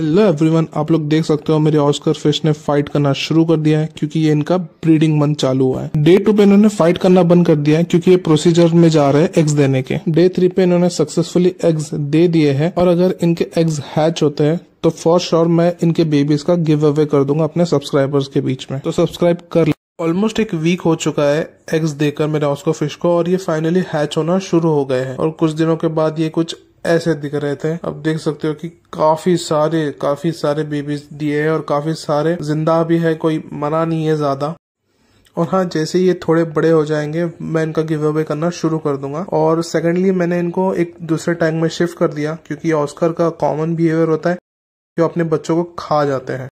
hello everyone आप लोग देख सकते हो मेरे ऑस्कर फिश ने फाइट करना शुरू कर दिया है क्योंकि ये इनका ब्रीडिंग मंथ चालू हुआ है डे टू पे इन्होंने फाइट करना बंद कर दिया है क्योंकि ये प्रोसीजर में जा रहे हैं एग्स देने के डे थ्री पे इन्होंने सक्सेसफुली एग्स दे दिए हैं और अगर इनके एग्स हैच होते हैं तो फॉर श्योर मैं इनके बेबीज का गिव अवे कर दूंगा अपने सब्सक्राइबर्स के बीच में तो सब्सक्राइब कर ऑलमोस्ट एक वीक हो चुका है एग्स देकर मेरे ऑस्को फिश को और ये फाइनली हैच होना शुरू हो गए हैं और कुछ दिनों के बाद ये कुछ ऐसे दिख रहे थे अब देख सकते हो कि काफी सारे काफी सारे बेबीज दिए हैं और काफी सारे जिंदा भी है कोई मना नहीं है ज्यादा और हाँ जैसे ये थोड़े बड़े हो जाएंगे मैं इनका गिव अवे करना शुरू कर दूंगा और सेकेंडली मैंने इनको एक दूसरे टैंक में शिफ्ट कर दिया क्योंकि ऑस्कर का कॉमन बिहेवियर होता है जो अपने बच्चों को खा जाते हैं